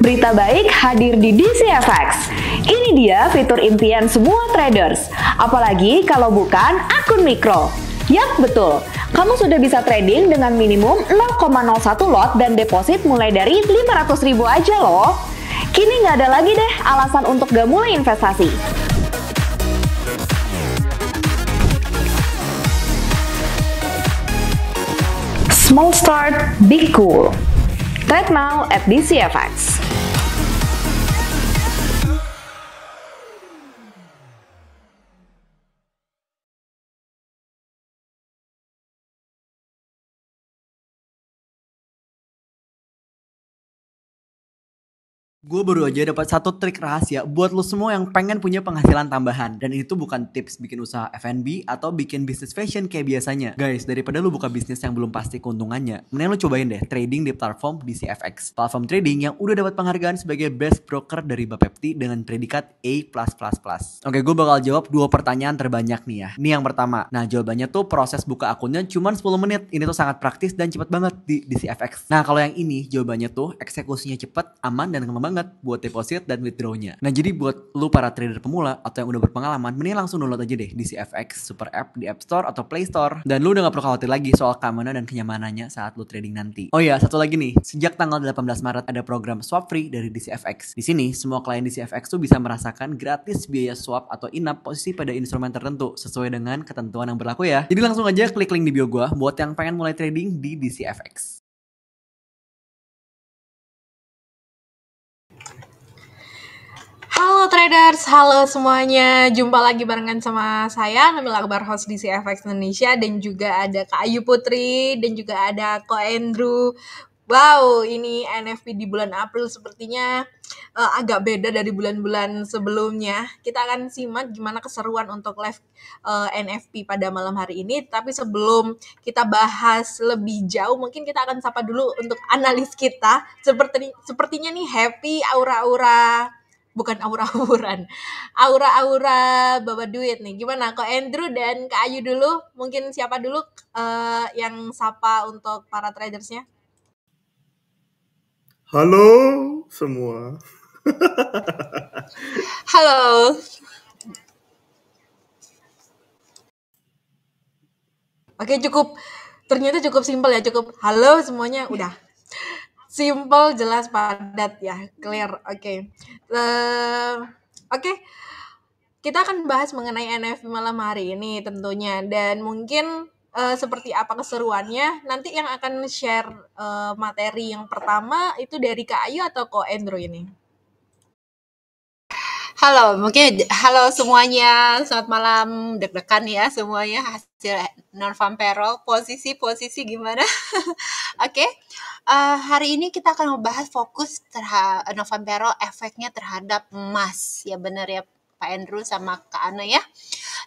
berita baik hadir di DCFX. Ini dia fitur impian semua traders, apalagi kalau bukan akun mikro. Yap, betul. Kamu sudah bisa trading dengan minimum 0,01 lot dan deposit mulai dari 500 ribu aja loh. Kini nggak ada lagi deh alasan untuk gak mulai investasi. Small start, big Cool. Subscribe now at DCFX. Gue baru aja dapat satu trik rahasia buat lo semua yang pengen punya penghasilan tambahan. Dan itu bukan tips bikin usaha F&B atau bikin bisnis fashion kayak biasanya. Guys, daripada lo buka bisnis yang belum pasti keuntungannya, mending lo cobain deh trading di platform DCFX. Platform trading yang udah dapat penghargaan sebagai best broker dari Bapepti dengan predikat A+++. Oke, gue bakal jawab dua pertanyaan terbanyak nih ya. Ini yang pertama. Nah, jawabannya tuh proses buka akunnya cuma 10 menit. Ini tuh sangat praktis dan cepat banget di DCFX. Nah, kalau yang ini jawabannya tuh eksekusinya cepat, aman, dan gampang banget banget buat deposit dan withdrawnya. Nah jadi buat lu para trader pemula atau yang udah berpengalaman, mending langsung download aja deh di CFX Super App di App Store atau Play Store. Dan lu udah gak perlu khawatir lagi soal keamanan dan kenyamanannya saat lu trading nanti. Oh ya, satu lagi nih, sejak tanggal 18 Maret ada program swap free dari DCFX. Di sini, semua klien DCFX tuh bisa merasakan gratis biaya swap atau inap posisi pada instrumen tertentu sesuai dengan ketentuan yang berlaku ya. Jadi langsung aja klik link di bio gua buat yang pengen mulai trading di DCFX. Halo traders, halo semuanya. Jumpa lagi barengan sama saya Nabil Akbar host di CFX Indonesia dan juga ada Kak Ayu Putri dan juga ada Ko Andrew. Wow, ini NFP di bulan April sepertinya uh, agak beda dari bulan-bulan sebelumnya. Kita akan simak gimana keseruan untuk live uh, eh, NFP pada malam hari ini. Tapi sebelum kita bahas lebih jauh, mungkin kita akan sapa dulu untuk analis kita. Seperti sepertinya nih happy aura-aura bukan aura-auran aura-aura bawa duit nih gimana kok Andrew dan Kak Ayu dulu mungkin siapa dulu uh, yang sapa untuk para tradersnya halo semua halo oke cukup ternyata cukup simpel ya cukup halo semuanya udah Simple, jelas, padat ya, clear. Oke. Okay. Ehm, uh, Oke. Okay. Kita akan bahas mengenai NFT malam hari ini tentunya dan mungkin uh, seperti apa keseruannya nanti yang akan share uh, materi yang pertama itu dari Kak Ayu atau Ko Andrew ini? Halo, mungkin halo semuanya. Selamat malam deg-degan ya semuanya hasil non farm payroll posisi-posisi gimana? Oke. Okay. Uh, eh, hari ini kita akan membahas fokus terhadap non farm payroll efeknya terhadap emas. Ya benar ya Pak Andrew sama Kak Ana ya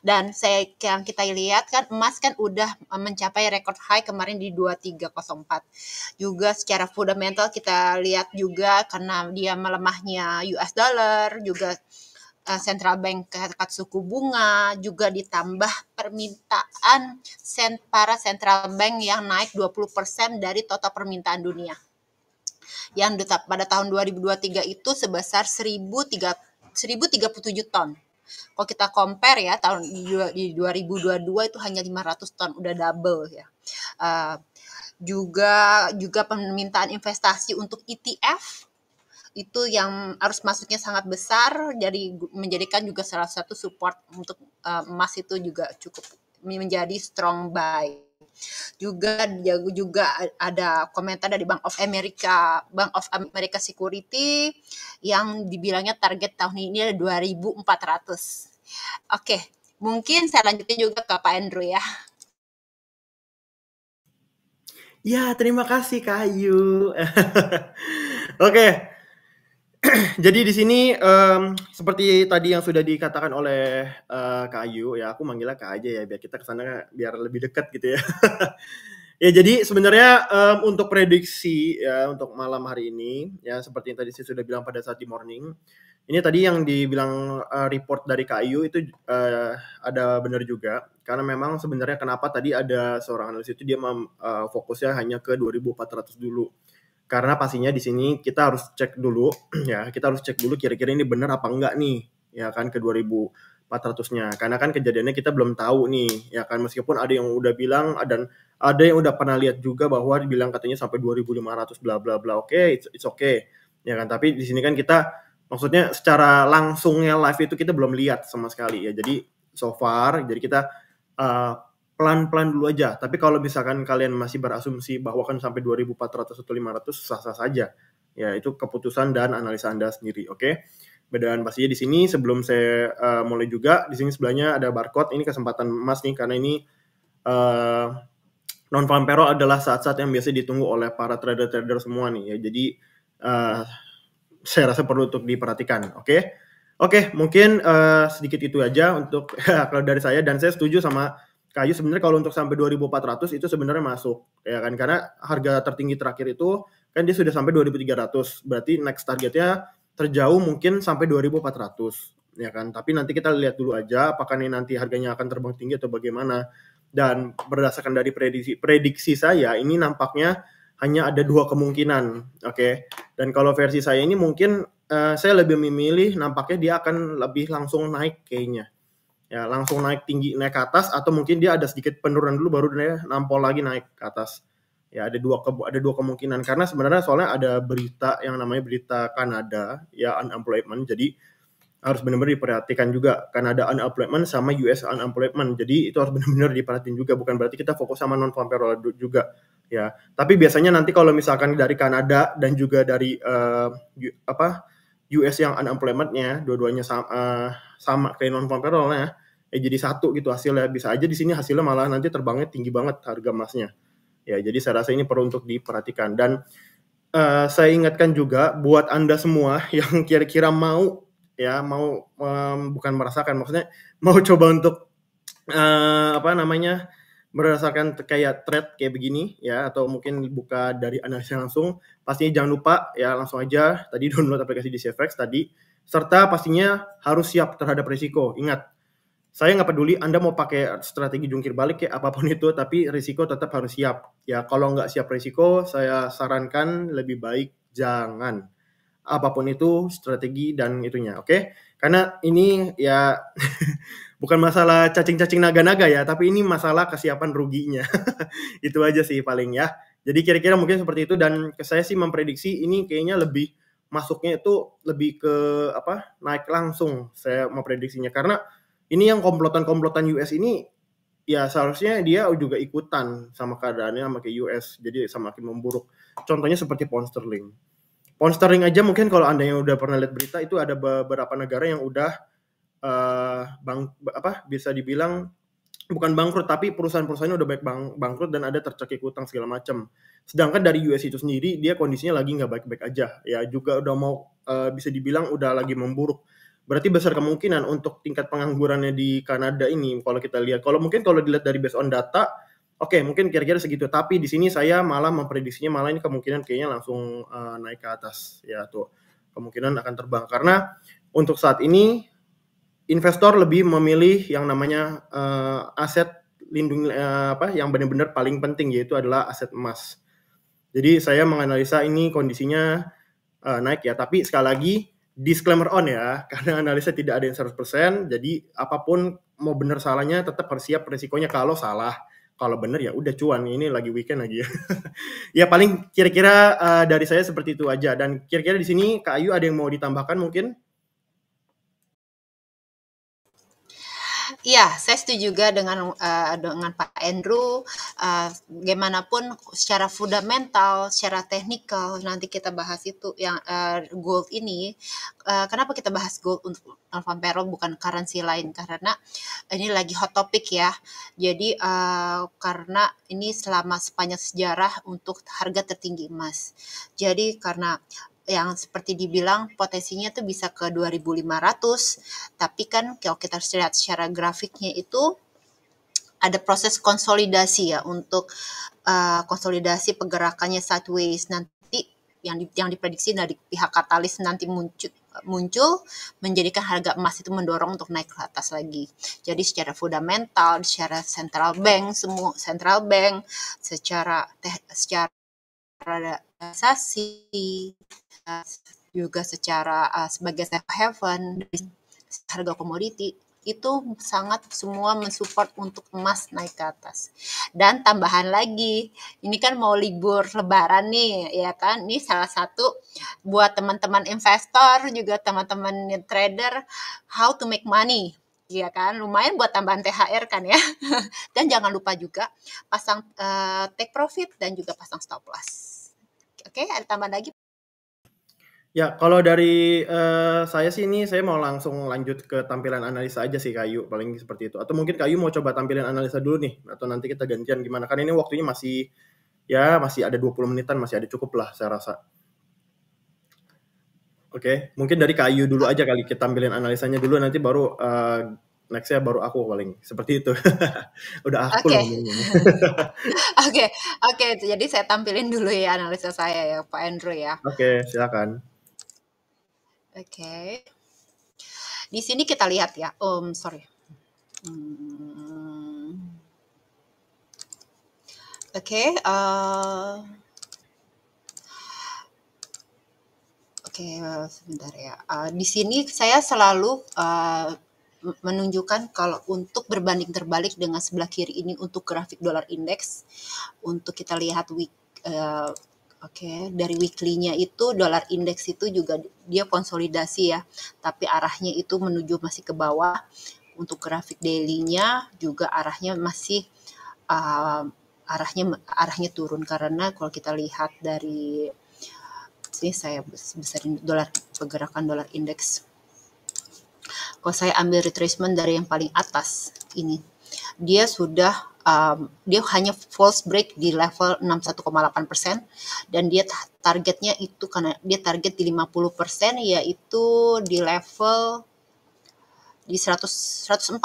dan saya yang kita lihat kan emas kan udah eh, mencapai rekor high kemarin di 2304 juga secara fundamental kita lihat juga karena dia melemahnya US dollar juga eh, Central Bank atas suku bunga juga ditambah permintaan sent para Central Bank yang naik 20% dari total permintaan dunia. Yang tetap pada tahun 2023 itu sebesar 1037 ton kalau kita compare ya tahun di 2022 itu hanya 500 ton, udah double ya. Uh, juga juga permintaan investasi untuk ETF itu yang harus masuknya sangat besar jadi menjadikan juga salah satu support untuk uh, emas itu juga cukup menjadi strong buy. Juga juga ada komentar dari Bank of America, Bank of America Security yang dibilangnya target tahun ini ada 2400. Oke, mungkin saya lanjutin juga ke Pak Andrew ya. Ya, terima kasih Kak Ayu. Oke, jadi di sini um, seperti tadi yang sudah dikatakan oleh uh, Kak Ayu ya aku manggilnya Kak aja ya biar kita kesana biar lebih dekat gitu ya. ya jadi sebenarnya um, untuk prediksi ya untuk malam hari ini ya seperti yang tadi saya sudah bilang pada saat di morning ini tadi yang dibilang uh, report dari Kak Ayu itu uh, ada benar juga karena memang sebenarnya kenapa tadi ada seorang analis itu dia mem, uh, fokusnya hanya ke 2.400 dulu karena pastinya di sini kita harus cek dulu ya kita harus cek dulu kira-kira ini benar apa enggak nih ya kan ke 2400-nya karena kan kejadiannya kita belum tahu nih ya kan meskipun ada yang udah bilang dan ada yang udah pernah lihat juga bahwa dibilang katanya sampai 2500 bla bla bla oke okay, it's, it's okay ya kan tapi di sini kan kita maksudnya secara langsungnya live itu kita belum lihat sama sekali ya jadi so far jadi kita uh, pelan-pelan dulu aja. Tapi kalau misalkan kalian masih berasumsi bahwa kan sampai 2400 atau 500 sah-sah saja. Ya, itu keputusan dan analisa Anda sendiri, oke? Okay? Bedaan pastinya di sini sebelum saya uh, mulai juga, di sini sebelahnya ada barcode. Ini kesempatan emas nih karena ini uh, non farm payroll adalah saat-saat yang biasa ditunggu oleh para trader-trader semua nih ya. Jadi uh, saya rasa perlu untuk diperhatikan, oke? Okay? Oke, okay, mungkin uh, sedikit itu aja untuk kalau dari saya dan saya setuju sama kayu sebenarnya kalau untuk sampai 2400 itu sebenarnya masuk ya kan karena harga tertinggi terakhir itu kan dia sudah sampai 2300 berarti next targetnya terjauh mungkin sampai 2400 ya kan tapi nanti kita lihat dulu aja apakah ini nanti harganya akan terbang tinggi atau bagaimana dan berdasarkan dari prediksi prediksi saya ini nampaknya hanya ada dua kemungkinan oke okay? dan kalau versi saya ini mungkin uh, saya lebih memilih nampaknya dia akan lebih langsung naik kayaknya ya langsung naik tinggi naik ke atas atau mungkin dia ada sedikit penurunan dulu baru dia nampol lagi naik ke atas ya ada dua ke, ada dua kemungkinan karena sebenarnya soalnya ada berita yang namanya berita Kanada ya unemployment jadi harus benar-benar diperhatikan juga Kanada unemployment sama US unemployment jadi itu harus benar-benar diperhatiin juga bukan berarti kita fokus sama non farm payroll juga ya tapi biasanya nanti kalau misalkan dari Kanada dan juga dari uh, apa US yang unemploymentnya dua-duanya sama, uh, eh, sama kayak non farm payrollnya eh jadi satu gitu hasilnya bisa aja di sini hasilnya malah nanti terbangnya tinggi banget harga emasnya ya jadi saya rasa ini perlu untuk diperhatikan dan uh, saya ingatkan juga buat anda semua yang kira-kira mau ya mau um, bukan merasakan maksudnya mau coba untuk uh, apa namanya berdasarkan kayak trade kayak begini ya atau mungkin buka dari analisa langsung pastinya jangan lupa ya langsung aja tadi download aplikasi di DCFX tadi serta pastinya harus siap terhadap risiko ingat saya nggak peduli Anda mau pakai strategi jungkir balik ya apapun itu, tapi risiko tetap harus siap. Ya kalau nggak siap risiko, saya sarankan lebih baik jangan. Apapun itu strategi dan itunya, oke? Okay? Karena ini ya bukan masalah cacing-cacing naga-naga ya, tapi ini masalah kesiapan ruginya. itu aja sih paling ya. Jadi kira-kira mungkin seperti itu dan saya sih memprediksi ini kayaknya lebih masuknya itu lebih ke apa naik langsung saya memprediksinya karena ini yang komplotan-komplotan US ini ya seharusnya dia juga ikutan sama keadaannya sama ke US jadi semakin memburuk contohnya seperti pound sterling pound sterling aja mungkin kalau anda yang udah pernah lihat berita itu ada beberapa negara yang udah uh, bang apa bisa dibilang bukan bangkrut tapi perusahaan-perusahaannya udah baik bang, bangkrut dan ada tercekik utang segala macam sedangkan dari US itu sendiri dia kondisinya lagi nggak baik-baik aja ya juga udah mau uh, bisa dibilang udah lagi memburuk berarti besar kemungkinan untuk tingkat penganggurannya di Kanada ini kalau kita lihat kalau mungkin kalau dilihat dari based on data oke okay, mungkin kira-kira segitu tapi di sini saya malah memprediksinya malah ini kemungkinan kayaknya langsung uh, naik ke atas ya tuh kemungkinan akan terbang karena untuk saat ini investor lebih memilih yang namanya uh, aset lindung uh, apa yang benar-benar paling penting yaitu adalah aset emas jadi saya menganalisa ini kondisinya uh, naik ya tapi sekali lagi disclaimer on ya, karena analisa tidak ada yang 100%, jadi apapun mau benar salahnya tetap harus siap resikonya kalau salah. Kalau benar ya udah cuan, ini lagi weekend lagi ya. ya paling kira-kira uh, dari saya seperti itu aja dan kira-kira di sini Kak Ayu ada yang mau ditambahkan mungkin? Iya, saya setuju juga dengan uh, dengan Pak Andrew. Uh, bagaimanapun secara fundamental, secara teknikal nanti kita bahas itu yang uh, gold ini. Uh, kenapa kita bahas gold untuk Alfampero bukan currency lain karena ini lagi hot topic ya. Jadi uh, karena ini selama sepanjang sejarah untuk harga tertinggi emas. Jadi karena yang seperti dibilang potensinya tuh bisa ke 2500 tapi kan kalau kita lihat secara grafiknya itu ada proses konsolidasi ya untuk uh, konsolidasi pergerakannya sideways nanti yang di, yang diprediksi dari pihak katalis nanti muncul muncul menjadikan harga emas itu mendorong untuk naik ke atas lagi. Jadi secara fundamental, secara central bank, semua central bank, secara teh, secara realisasi, juga secara uh, sebagai safe haven dari harga komoditi itu sangat semua mensupport untuk emas naik ke atas. Dan tambahan lagi, ini kan mau libur lebaran nih, ya kan? Ini salah satu buat teman-teman investor juga teman-teman trader how to make money. ya kan, lumayan buat tambahan THR kan ya. Dan jangan lupa juga pasang uh, take profit dan juga pasang stop loss. Oke, ada tambahan lagi? Ya, kalau dari uh, saya sih ini saya mau langsung lanjut ke tampilan analisa aja sih Kayu, paling seperti itu. Atau mungkin Kayu mau coba tampilan analisa dulu nih, atau nanti kita gantian gimana? Kan ini waktunya masih ya masih ada 20 menitan, masih ada cukup lah saya rasa. Oke, okay. mungkin dari Kayu dulu aja kali kita tampilin analisanya dulu, nanti baru uh, eh, nextnya baru aku paling seperti itu udah aku okay. oke oke jadi saya tampilin dulu ya analisa saya ya Pak Andrew ya oke okay, silakan Oke. Di sini kita lihat ya. Um, sorry. Hmm. Oke. Okay, uh, eh, Oke, okay, sebentar ya. Uh, di sini saya selalu uh, menunjukkan kalau untuk berbanding terbalik dengan sebelah kiri ini untuk grafik dolar indeks, untuk kita lihat week, uh, Oke, okay. dari weekly-nya itu dolar indeks itu juga dia konsolidasi ya, tapi arahnya itu menuju masih ke bawah. Untuk grafik daily-nya juga arahnya masih uh, arahnya arahnya turun karena kalau kita lihat dari ini saya besarin dolar pergerakan dolar indeks. Kalau saya ambil retracement dari yang paling atas ini dia sudah um, dia hanya false break di level 61,8 persen dan dia targetnya itu karena dia target di 50 persen yaitu di level di 100 104,00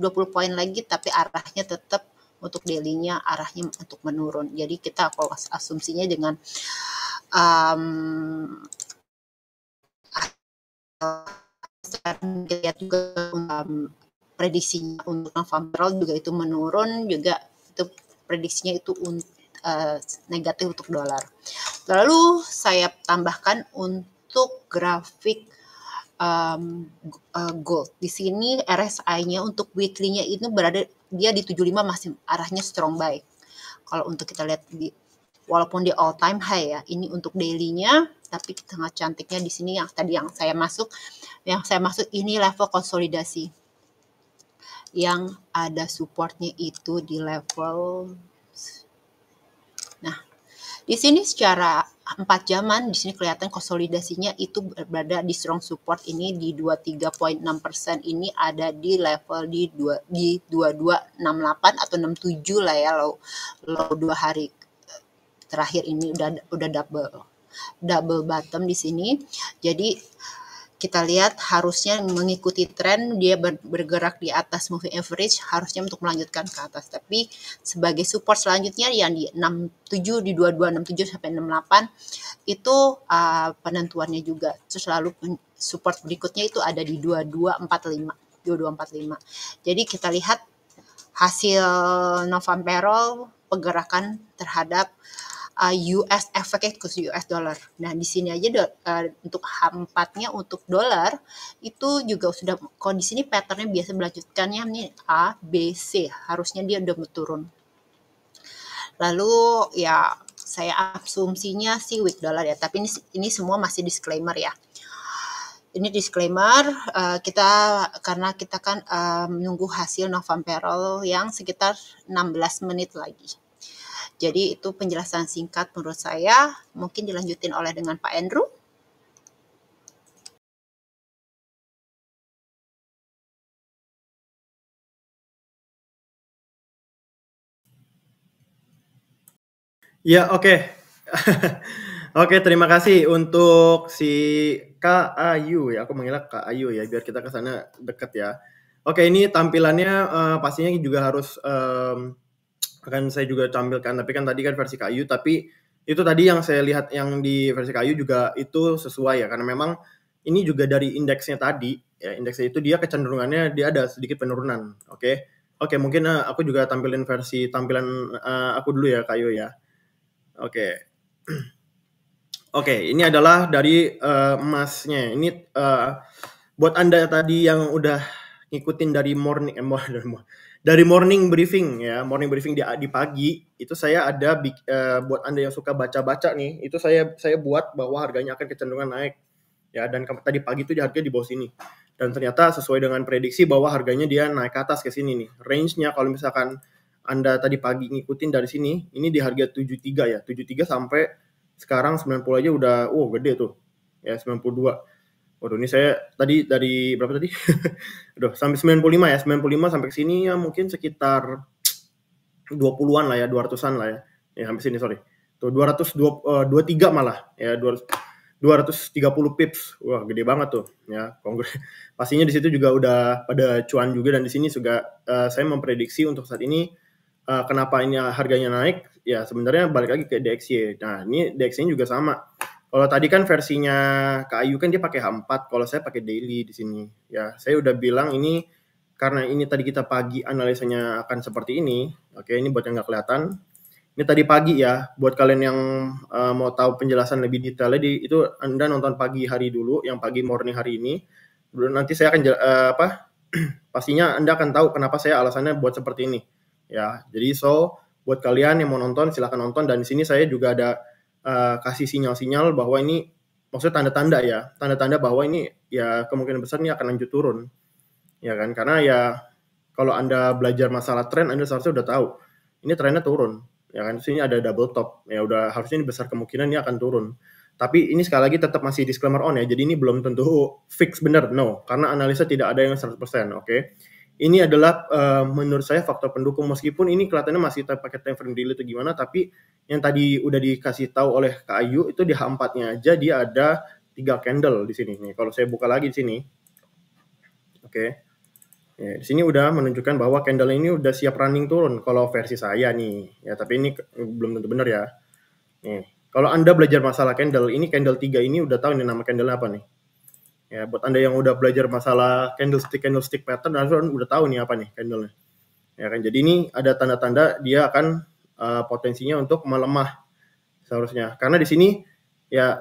20 poin lagi tapi arahnya tetap untuk daily arahnya untuk menurun. Jadi kita kalau asumsinya dengan um, lihat juga um, prediksinya untuk November juga itu menurun juga itu prediksinya itu uh, negatif untuk dolar. Lalu saya tambahkan untuk grafik um, uh, gold. Di sini RSI-nya untuk weekly-nya itu berada dia di 75 masih arahnya strong buy. Kalau untuk kita lihat di walaupun di all time high ya. Ini untuk daily-nya, tapi tengah cantiknya di sini yang tadi yang saya masuk, yang saya masuk ini level konsolidasi yang ada supportnya itu di level nah di sini secara empat jaman di sini kelihatan konsolidasinya itu berada di strong support ini di 23.6 persen ini ada di level di dua di 2268 atau 67 lah ya lo lo dua hari terakhir ini udah udah double double bottom di sini jadi kita lihat harusnya mengikuti tren dia bergerak di atas moving average harusnya untuk melanjutkan ke atas tapi sebagai support selanjutnya yang di 67 di 2267 sampai 68 itu uh, penentuannya juga terus lalu support berikutnya itu ada di 2245 2245 jadi kita lihat hasil Novam Perol pergerakan terhadap uh, US efeknya ke US dollar. Nah, di sini aja do, uh, untuk H4-nya untuk Dollar itu juga sudah kondisi ini patternnya biasa melanjutkannya ini A, B, C. Harusnya dia udah turun. Lalu ya saya asumsinya sih weak dollar ya, tapi ini ini semua masih disclaimer ya ini disclaimer uh, kita karena kita kan uh, menunggu hasil November yang sekitar 16 menit lagi. Jadi itu penjelasan singkat menurut saya, mungkin dilanjutin oleh dengan Pak Andrew. Ya, oke. Okay. oke, okay, terima kasih untuk si Kak Ayu ya. Aku mengira Kak Ayu ya, biar kita ke sana dekat ya. Oke, okay, ini tampilannya uh, pastinya juga harus um, akan saya juga tampilkan tapi kan tadi kan versi kayu tapi itu tadi yang saya lihat yang di versi kayu juga itu sesuai ya karena memang ini juga dari indeksnya tadi ya indeksnya itu dia kecenderungannya dia ada sedikit penurunan oke okay? oke okay, mungkin uh, aku juga tampilin versi tampilan uh, aku dulu ya kayu ya oke okay. oke okay, ini adalah dari uh, emasnya ini uh, buat anda tadi yang udah ngikutin dari morning eh, dari morning briefing ya morning briefing di, di pagi itu saya ada uh, buat anda yang suka baca-baca nih itu saya saya buat bahwa harganya akan kecenderungan naik ya dan tadi pagi itu di harga di bawah sini dan ternyata sesuai dengan prediksi bahwa harganya dia naik ke atas ke sini nih range-nya kalau misalkan anda tadi pagi ngikutin dari sini ini di harga 73 ya 73 sampai sekarang 90 aja udah wow gede tuh ya 92 Waduh ini saya tadi dari berapa tadi? Aduh sampai 95 ya, 95 sampai ke sini ya mungkin sekitar 20-an lah ya, 200-an lah ya. Ya sampai sini sorry. Tuh 223 eh, uh, tiga malah ya 200 230 pips. Wah, gede banget tuh ya. Kongres. Pastinya di situ juga udah pada cuan juga dan di sini juga uh, saya memprediksi untuk saat ini uh, kenapa ini harganya naik ya sebenarnya balik lagi ke DXY. Nah, ini DXY juga sama kalau tadi kan versinya Kak Ayu kan dia pakai H4, kalau saya pakai daily di sini. Ya, saya udah bilang ini karena ini tadi kita pagi analisanya akan seperti ini. Oke, ini buat yang nggak kelihatan. Ini tadi pagi ya, buat kalian yang uh, mau tahu penjelasan lebih detailnya di, itu Anda nonton pagi hari dulu, yang pagi morning hari ini. Nanti saya akan uh, apa? pastinya Anda akan tahu kenapa saya alasannya buat seperti ini. Ya, jadi so buat kalian yang mau nonton silahkan nonton dan di sini saya juga ada uh, kasih sinyal-sinyal bahwa ini maksudnya tanda-tanda ya, tanda-tanda bahwa ini ya kemungkinan besar ini akan lanjut turun. Ya kan? Karena ya kalau Anda belajar masalah tren Anda seharusnya sudah tahu ini trennya turun. Ya kan? Sini ada double top. Ya udah harusnya ini besar kemungkinan ini akan turun. Tapi ini sekali lagi tetap masih disclaimer on ya. Jadi ini belum tentu fix benar. No, karena analisa tidak ada yang 100%, oke. Okay? ini adalah uh, menurut saya faktor pendukung meskipun ini kelihatannya masih pakai time frame delay atau gimana tapi yang tadi udah dikasih tahu oleh Kak Ayu itu di H4-nya aja dia ada tiga candle di sini nih. Kalau saya buka lagi di sini. Oke. Okay. Ya, di sini udah menunjukkan bahwa candle ini udah siap running turun kalau versi saya nih. Ya, tapi ini belum tentu benar ya. Nih, kalau Anda belajar masalah candle, ini candle 3 ini udah tahu ini nama candle apa nih. Ya, buat Anda yang udah belajar masalah candlestick candlestick pattern, Anda udah tahu nih apa nih candlenya. Ya kan? Jadi ini ada tanda-tanda dia akan uh, potensinya untuk melemah seharusnya. Karena di sini ya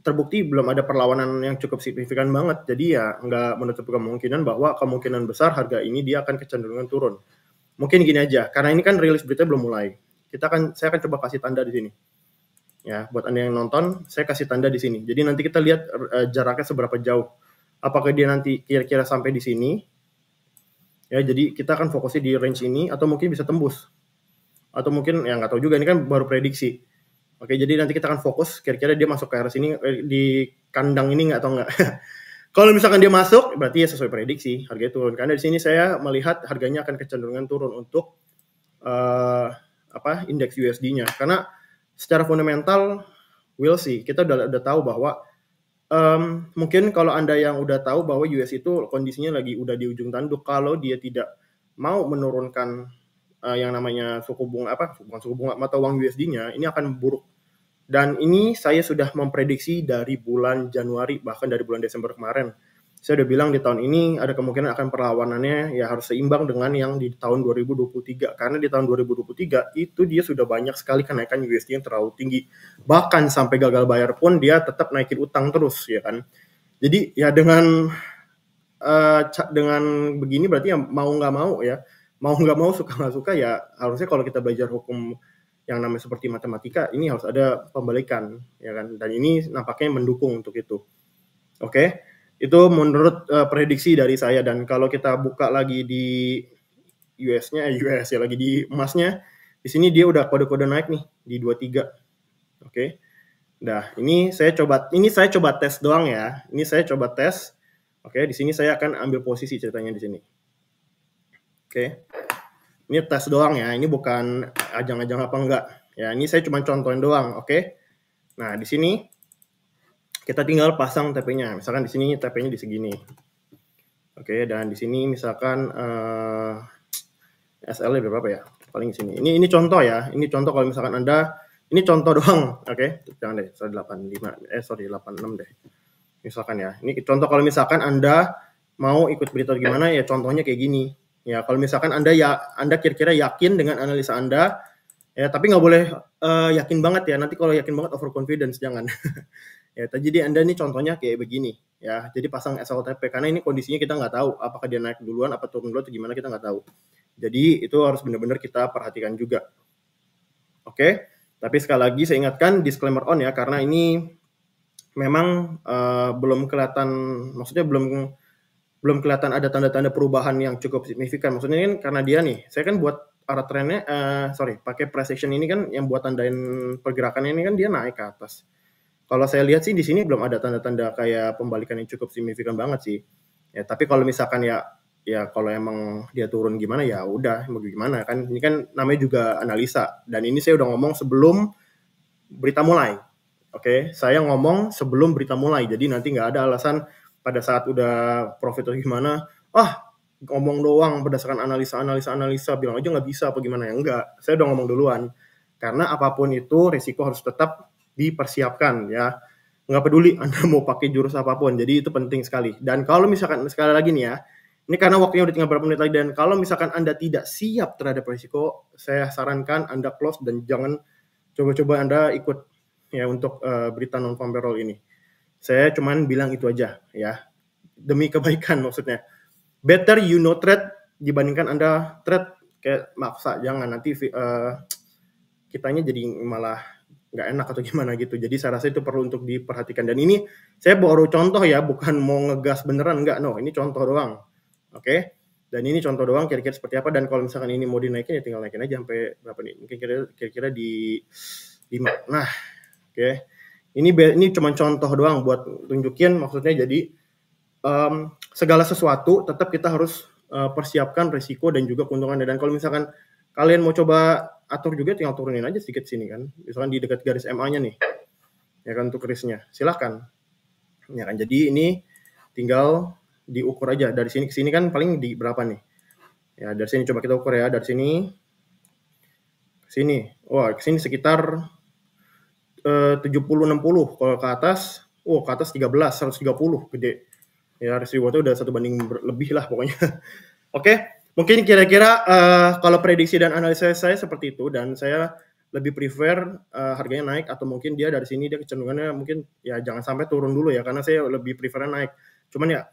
terbukti belum ada perlawanan yang cukup signifikan banget. Jadi ya nggak menutup kemungkinan bahwa kemungkinan besar harga ini dia akan kecenderungan turun. Mungkin gini aja, karena ini kan rilis berita belum mulai. Kita akan saya akan coba kasih tanda di sini. Ya, buat Anda yang nonton, saya kasih tanda di sini. Jadi nanti kita lihat uh, jaraknya seberapa jauh. Apakah dia nanti kira-kira sampai di sini? Ya, jadi kita akan fokusnya di range ini atau mungkin bisa tembus. Atau mungkin yang nggak tahu juga ini kan baru prediksi. Oke, jadi nanti kita akan fokus kira-kira dia masuk ke area sini eh, di kandang ini nggak atau nggak. Kalau misalkan dia masuk, berarti ya sesuai prediksi harga turun. Karena di sini saya melihat harganya akan kecenderungan turun untuk uh, apa indeks USD-nya. Karena secara fundamental we'll see. Kita udah udah tahu bahwa um, mungkin kalau anda yang udah tahu bahwa US itu kondisinya lagi udah di ujung tanduk kalau dia tidak mau menurunkan uh, yang namanya suku bunga apa bukan suku bunga mata uang USD-nya ini akan buruk dan ini saya sudah memprediksi dari bulan Januari bahkan dari bulan Desember kemarin saya udah bilang di tahun ini ada kemungkinan akan perlawanannya ya harus seimbang dengan yang di tahun 2023 karena di tahun 2023 itu dia sudah banyak sekali kenaikan USD yang terlalu tinggi bahkan sampai gagal bayar pun dia tetap naikin utang terus ya kan jadi ya dengan uh, dengan begini berarti ya mau nggak mau ya mau nggak mau suka nggak suka ya harusnya kalau kita belajar hukum yang namanya seperti matematika ini harus ada pembalikan ya kan dan ini nampaknya mendukung untuk itu oke okay? Itu menurut uh, prediksi dari saya dan kalau kita buka lagi di US-nya, eh, US ya lagi di emasnya, di sini dia udah kode-kode naik nih di 23. Oke. Okay. Nah, ini saya coba ini saya coba tes doang ya. Ini saya coba tes. Oke, okay, di sini saya akan ambil posisi ceritanya di sini. Oke. Okay. Ini tes doang ya. Ini bukan ajang-ajang apa enggak. Ya, ini saya cuma contohin doang, oke. Okay? Nah, di sini kita tinggal pasang TP-nya. Misalkan di sini TP-nya di segini. Oke, dan di sini misalkan uh, eh, SL berapa ya? Paling di sini. Ini ini contoh ya. Ini contoh kalau misalkan Anda ini contoh doang, oke? Okay? Jangan deh, sorry 85 eh sorry 86 deh. Misalkan ya. Ini contoh kalau misalkan Anda mau ikut berita gimana ya contohnya kayak gini. Ya, kalau misalkan Anda ya Anda kira-kira yakin dengan analisa Anda ya tapi nggak boleh uh, yakin banget ya. Nanti kalau yakin banget overconfidence jangan. Ya, jadi Anda ini contohnya kayak begini ya. Jadi pasang SLTP karena ini kondisinya kita nggak tahu apakah dia naik duluan apa turun duluan atau gimana kita nggak tahu. Jadi itu harus benar-benar kita perhatikan juga. Oke. Tapi sekali lagi saya ingatkan disclaimer on ya karena ini memang uh, belum kelihatan maksudnya belum belum kelihatan ada tanda-tanda perubahan yang cukup signifikan. Maksudnya kan karena dia nih, saya kan buat arah trennya, uh, sorry, pakai price action ini kan yang buat tandain pergerakan ini kan dia naik ke atas. Kalau saya lihat sih di sini belum ada tanda-tanda kayak pembalikan yang cukup signifikan banget sih. Ya, tapi kalau misalkan ya ya kalau emang dia turun gimana ya udah mau gimana kan ini kan namanya juga analisa dan ini saya udah ngomong sebelum berita mulai oke okay? saya ngomong sebelum berita mulai jadi nanti nggak ada alasan pada saat udah profit atau gimana ah ngomong doang berdasarkan analisa analisa analisa bilang aja nggak bisa apa gimana ya enggak saya udah ngomong duluan karena apapun itu risiko harus tetap dipersiapkan ya nggak peduli anda mau pakai jurus apapun jadi itu penting sekali dan kalau misalkan sekali lagi nih ya ini karena waktunya udah tinggal berapa menit lagi dan kalau misalkan anda tidak siap terhadap risiko saya sarankan anda close dan jangan coba-coba anda ikut ya untuk uh, berita non farm payroll ini saya cuman bilang itu aja ya demi kebaikan maksudnya better you know trade dibandingkan anda trade kayak maksa jangan nanti uh, kitanya jadi malah nggak enak atau gimana gitu. Jadi saya rasa itu perlu untuk diperhatikan. Dan ini saya baru contoh ya, bukan mau ngegas beneran nggak, no. Ini contoh doang, oke? Okay? Dan ini contoh doang kira-kira seperti apa. Dan kalau misalkan ini mau dinaikin ya tinggal naikin aja sampai berapa nih? Mungkin kira-kira di 5. Nah, oke. Okay. Ini ini cuma contoh doang buat tunjukin maksudnya jadi um, segala sesuatu tetap kita harus eh, persiapkan risiko dan juga keuntungannya. Dan kalau misalkan kalian mau coba atur juga tinggal turunin aja sedikit sini kan. Misalkan di dekat garis MA-nya nih. Ya kan untuk kerisnya Silahkan. Ya kan. Jadi ini tinggal diukur aja dari sini ke sini kan paling di berapa nih. Ya dari sini coba kita ukur ya dari sini sini. Wah, ke sini sekitar eh, 70 60 kalau ke atas oh ke atas 13 130 gede. Ya risk rewardnya udah satu banding lebih lah pokoknya. Oke. Okay. Mungkin kira-kira uh, kalau prediksi dan analisa saya seperti itu dan saya lebih prefer uh, harganya naik atau mungkin dia dari sini dia kecenderungannya mungkin ya jangan sampai turun dulu ya karena saya lebih prefer naik. Cuman ya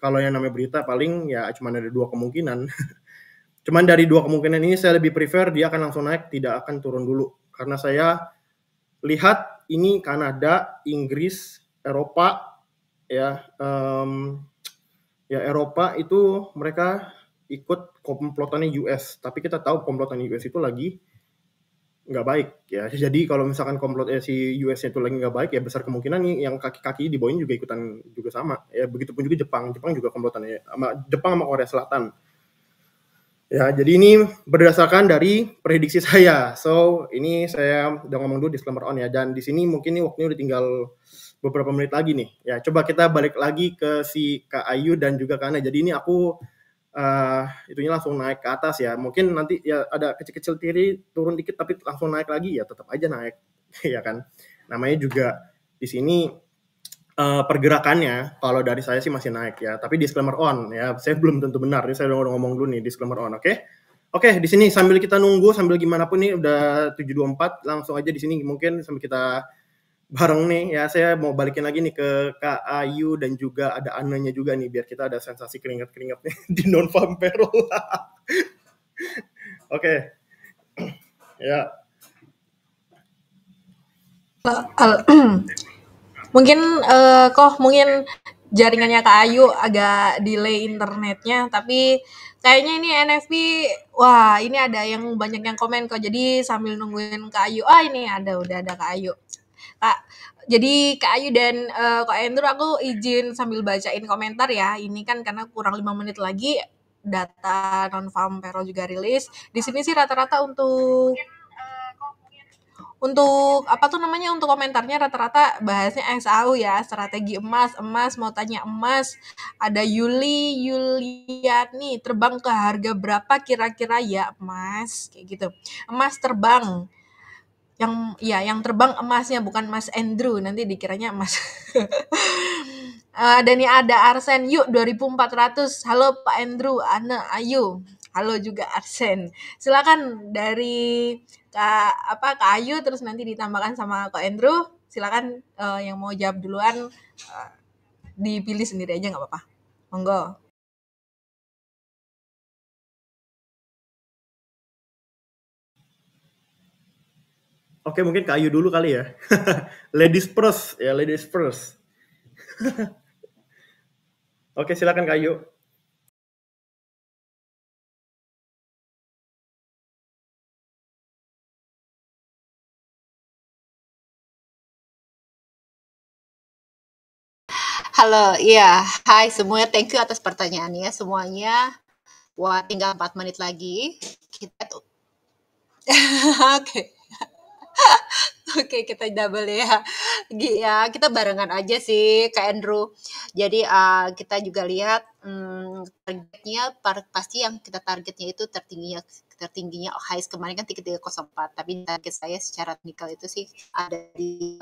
kalau yang namanya berita paling ya cuma ada dua kemungkinan. cuman dari dua kemungkinan ini saya lebih prefer dia akan langsung naik tidak akan turun dulu karena saya lihat ini Kanada, Inggris, Eropa ya um, ya Eropa itu mereka ikut komplotannya US. Tapi kita tahu komplotannya US itu lagi nggak baik ya. Jadi kalau misalkan komplot eh, si US itu lagi nggak baik ya besar kemungkinan nih yang kaki-kaki di bawahnya juga ikutan juga sama. Ya begitupun juga Jepang, Jepang juga komplotannya ya, sama Jepang sama Korea Selatan. Ya, jadi ini berdasarkan dari prediksi saya. So, ini saya udah ngomong dulu disclaimer on ya. Dan di sini mungkin nih waktunya udah tinggal beberapa menit lagi nih. Ya, coba kita balik lagi ke si Kak Ayu dan juga Kana. Jadi ini aku uh, itunya langsung naik ke atas ya. Mungkin nanti ya ada kecil-kecil tiri turun dikit tapi langsung naik lagi ya tetap aja naik ya kan. Namanya juga di sini uh, pergerakannya kalau dari saya sih masih naik ya. Tapi disclaimer on ya, saya belum tentu benar. Ini saya udah ngomong dulu nih disclaimer on, oke? Okay? Oke, okay, di sini sambil kita nunggu sambil gimana pun nih udah 724 langsung aja di sini mungkin sambil kita bareng nih ya saya mau balikin lagi nih ke Kak Ayu dan juga ada Ananya juga nih biar kita ada sensasi keringat keringatnya di non farm payroll. Oke. ya. mungkin uh, eh, kok mungkin jaringannya Kak Ayu agak delay internetnya tapi kayaknya ini NFP wah ini ada yang banyak yang komen kok jadi sambil nungguin Kak Ayu ah ini ada udah ada Kak Ayu pak Jadi Kak Ayu dan uh, Kak Endro aku izin sambil bacain komentar ya. Ini kan karena kurang lima menit lagi data non farm payroll juga rilis. Di sini sih rata-rata untuk untuk apa tuh namanya untuk komentarnya rata-rata bahasnya SAU ya strategi emas emas mau tanya emas ada Yuli Yuliani terbang ke harga berapa kira-kira ya emas kayak gitu emas terbang yang ya yang terbang emasnya bukan Mas Andrew nanti dikiranya emas eh, dan ini ada Arsen yuk 2400 halo Pak Andrew Ana Ayu halo juga Arsen silakan dari Kak apa Kak Ayu terus nanti ditambahkan sama Kak Andrew silakan uh, yang mau jawab duluan uh, dipilih sendiri aja nggak apa-apa monggo Oke, mungkin Kayu dulu kali ya. ladies first, ya ladies first. Oke, silakan Kayu. Halo, iya. Hai semuanya, thank you atas pertanyaannya semuanya. Wah, tinggal 4 menit lagi. Kita Oke. okay. Oke, okay, kita double ya. Ya, kita barengan aja sih Kak Andrew. Jadi uh, kita juga lihat hmm, targetnya pasti yang kita targetnya itu tertingginya tertingginya oh, highs kemarin kan 3304, tapi target saya secara nikel itu sih ada di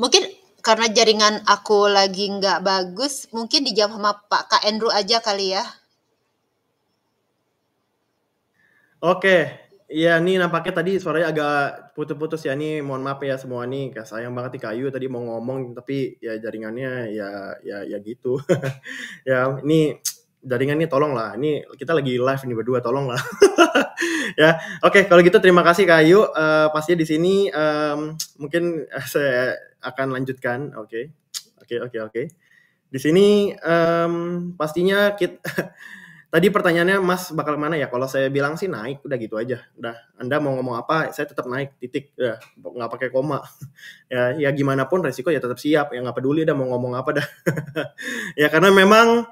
Mungkin karena jaringan aku lagi nggak bagus, mungkin dijawab sama Pak Kak Andrew aja kali ya. Oke, ya ini nampaknya tadi suaranya agak putus-putus ya. ini. mohon maaf ya semua nih. Kayak sayang banget di Kayu tadi mau ngomong tapi ya jaringannya ya ya ya gitu. ya, ini jaringan ini tolong lah ini kita lagi live ini berdua tolong lah ya oke okay, kalau gitu terima kasih Kayu. uh, eh, pastinya di sini um, mungkin saya akan lanjutkan oke okay. oke okay, oke okay, oke okay. di sini um, pastinya kita tadi pertanyaannya Mas bakal mana ya? Kalau saya bilang sih naik, udah gitu aja. Udah, Anda mau ngomong apa, saya tetap naik, titik. Udah, nggak pakai koma. ya, ya gimana pun resiko ya tetap siap. Ya nggak peduli, udah mau ngomong apa dah. ya karena memang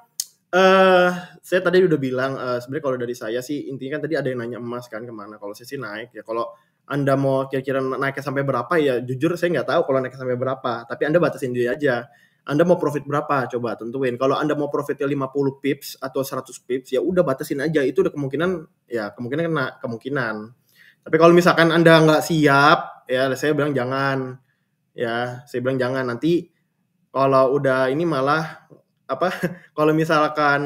Uh, saya tadi udah bilang uh, sebenarnya kalau dari saya sih intinya kan tadi ada yang nanya emas kan kemana kalau saya sih naik ya kalau anda mau kira-kira naiknya sampai berapa ya jujur saya nggak tahu kalau naiknya sampai berapa tapi anda batasin diri aja anda mau profit berapa coba tentuin kalau anda mau profitnya 50 pips atau 100 pips ya udah batasin aja itu udah kemungkinan ya kemungkinan kena kemungkinan tapi kalau misalkan anda nggak siap ya saya bilang jangan ya saya bilang jangan nanti kalau udah ini malah apa kalau misalkan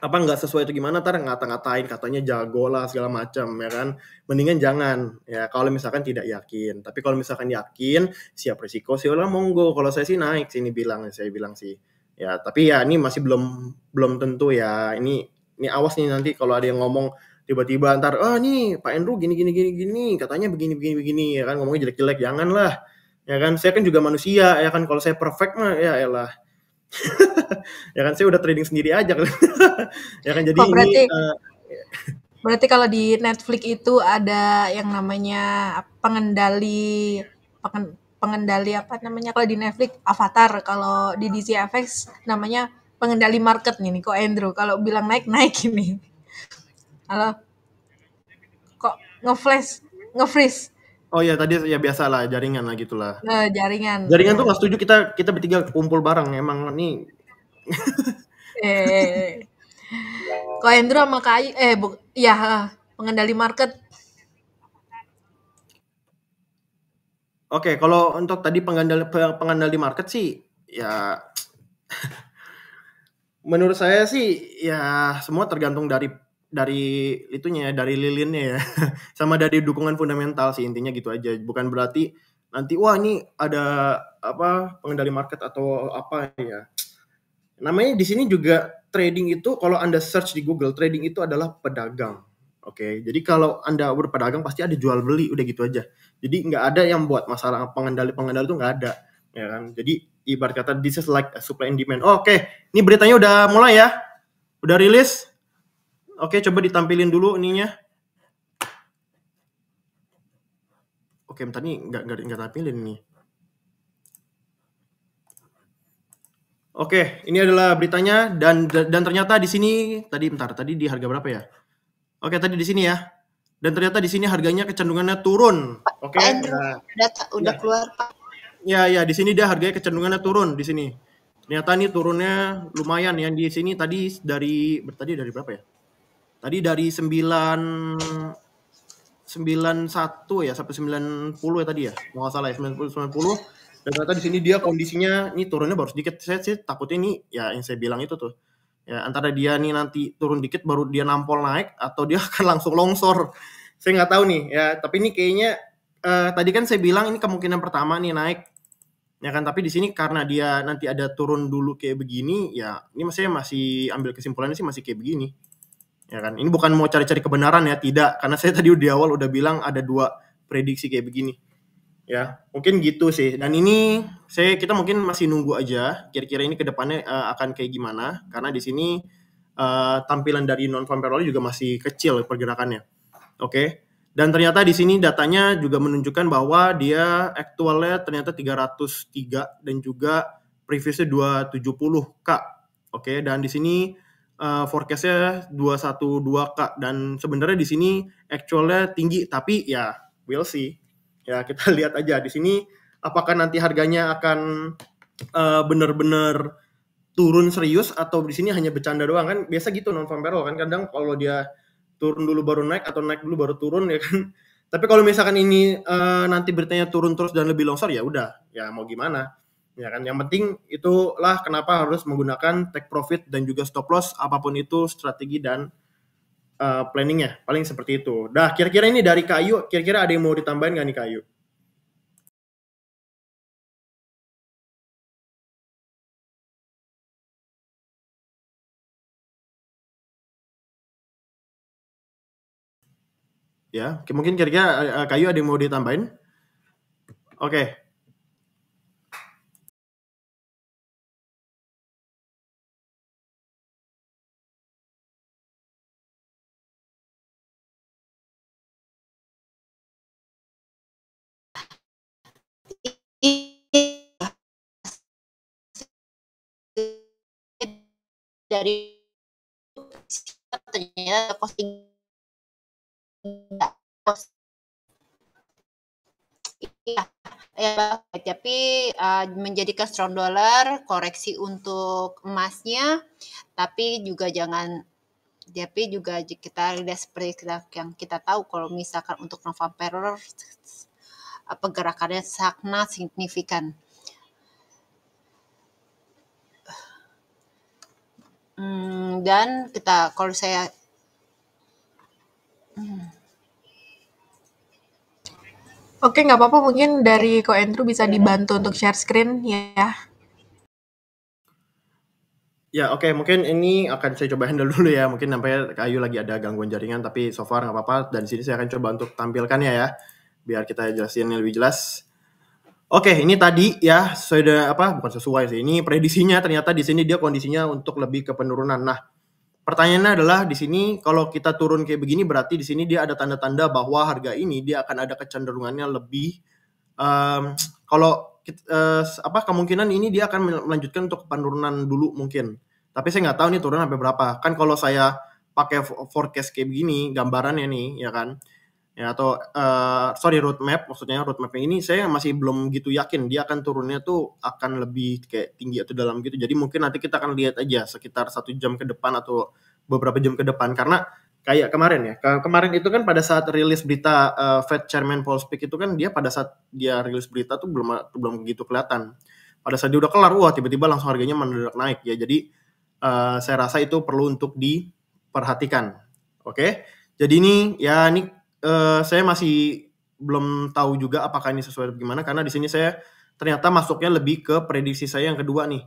apa nggak sesuai itu gimana ntar ngata-ngatain katanya jago lah segala macam ya kan mendingan jangan ya kalau misalkan tidak yakin tapi kalau misalkan yakin siap risiko sih orang monggo kalau saya sih naik sini bilang saya bilang sih ya tapi ya ini masih belum belum tentu ya ini ini awas nih nanti kalau ada yang ngomong tiba-tiba ntar oh nih Pak Andrew gini gini gini gini katanya begini begini begini ya kan ngomongnya jelek-jelek janganlah ya kan saya kan juga manusia ya kan kalau saya perfect mah ya elah ya kan saya udah trading sendiri aja kan. ya kan jadi oh, berarti, ini uh, eh, berarti kalau di Netflix itu ada yang namanya pengendali pengendali apa namanya kalau di Netflix Avatar, kalau di DC DCFX namanya pengendali market nih, nih kok Andrew. Kalau bilang naik naik ini. Halo. Kok ngeflash, ngefreeze. Oh iya tadi ya biasalah jaringan lah gitulah. Nah, jaringan. Jaringan tuh nggak setuju kita kita bertiga kumpul bareng emang nih. eh. eh, eh. Kok Andrew sama Kai eh bu, ya pengendali market. Oke, okay, kalau untuk tadi pengendali pengendali market sih ya menurut saya sih ya semua tergantung dari dari itunya ya, dari lilinnya ya sama dari dukungan fundamental sih intinya gitu aja bukan berarti nanti wah ini ada apa pengendali market atau apa ya namanya di sini juga trading itu kalau anda search di Google trading itu adalah pedagang oke okay? jadi kalau anda berpedagang pasti ada jual beli udah gitu aja jadi nggak ada yang buat masalah pengendali pengendali itu nggak ada ya kan jadi ibarat kata this is like supply and demand oh, oke okay. ini beritanya udah mulai ya udah rilis Oke, coba ditampilin dulu ininya. Oke, bentar nih nggak nggak nggak tampilin nih. Oke, ini adalah beritanya dan dan ternyata di sini tadi bentar, tadi di harga berapa ya? Oke, tadi di sini ya. Dan ternyata di sini harganya kecenderungannya turun. Oke. Okay. Nah, udah udah ya. keluar Pak. Ya, ya, di sini dia harganya kecenderungannya turun di sini. Ternyata ini turunnya lumayan ya di sini tadi dari tadi dari berapa ya? Tadi dari 9 91 ya sampai 90 ya tadi ya. Mau nggak salah ya 90 90. Dan ternyata di sini dia kondisinya ini turunnya baru sedikit. Saya sih takutnya ini ya yang saya bilang itu tuh. Ya antara dia nih nanti turun dikit baru dia nampol naik atau dia akan langsung longsor. Saya nggak tahu nih ya, tapi ini kayaknya uh, tadi kan saya bilang ini kemungkinan pertama nih naik. Ya kan, tapi di sini karena dia nanti ada turun dulu kayak begini, ya ini saya masih ambil kesimpulannya sih masih kayak begini ya kan ini bukan mau cari-cari kebenaran ya tidak karena saya tadi di awal udah bilang ada dua prediksi kayak begini ya mungkin gitu sih dan ini saya kita mungkin masih nunggu aja kira-kira ini kedepannya uh, eh, akan kayak gimana karena di sini uh, tampilan dari non farm juga masih kecil pergerakannya oke okay? dan ternyata di sini datanya juga menunjukkan bahwa dia aktualnya ternyata 303 dan juga previousnya 270k oke okay? dan di sini uh, forecastnya dua kak dan sebenarnya di sini actualnya tinggi tapi ya we'll see ya kita lihat aja di sini apakah nanti harganya akan uh, eh, benar bener turun serius atau di sini hanya bercanda doang kan biasa gitu non farm barrel kan kadang kalau dia turun dulu baru naik atau naik dulu baru turun ya kan tapi kalau misalkan ini uh, nanti beritanya turun terus dan lebih longsor ya udah ya mau gimana ya kan yang penting itulah kenapa harus menggunakan take profit dan juga stop loss apapun itu strategi dan uh, planningnya paling seperti itu dah kira-kira ini dari kayu kira-kira ada yang mau ditambahin nggak nih kayu ya mungkin kira-kira eh, kayu ada yang mau ditambahin oke dari ternyata posting enggak iya ya tapi uh, eh, menjadikan strong dollar koreksi untuk emasnya tapi juga jangan tapi juga kita lihat seperti kita, yang kita tahu kalau misalkan untuk November eh, pergerakannya sangat signifikan Hmm, dan kita kalau saya hmm. Oke, nggak apa-apa. Mungkin dari Ko Andrew bisa dibantu untuk share screen ya. Ya, oke. Okay. Mungkin ini akan saya coba handle dulu ya. Mungkin sampai Kayu lagi ada gangguan jaringan, tapi so far nggak apa-apa. Dan sini saya akan coba untuk tampilkannya ya, biar kita jelasin lebih jelas. Oke, ini tadi ya sudah apa bukan sesuai sih. Ini prediksinya ternyata di sini dia kondisinya untuk lebih ke penurunan. Nah, pertanyaannya adalah di sini kalau kita turun kayak begini berarti di sini dia ada tanda-tanda bahwa harga ini dia akan ada kecenderungannya lebih um, kalau uh, apa kemungkinan ini dia akan melanjutkan untuk penurunan dulu mungkin. Tapi saya nggak tahu nih turun sampai berapa. Kan kalau saya pakai forecast kayak begini gambarannya nih ya kan ya atau uh, sorry roadmap maksudnya roadmap ini saya masih belum gitu yakin dia akan turunnya tuh akan lebih kayak tinggi atau dalam gitu jadi mungkin nanti kita akan lihat aja sekitar satu jam ke depan atau beberapa jam ke depan karena kayak kemarin ya kemarin itu kan pada saat rilis berita uh, Fed Chairman Paul Speak itu kan dia pada saat dia rilis berita tuh belum belum begitu kelihatan pada saat dia udah kelar wah tiba-tiba langsung harganya mendadak naik ya jadi uh, saya rasa itu perlu untuk diperhatikan oke okay? jadi ini ya ini Eh, saya masih belum tahu juga apakah ini sesuai gimana karena di sini saya ternyata masuknya lebih ke prediksi saya yang kedua nih.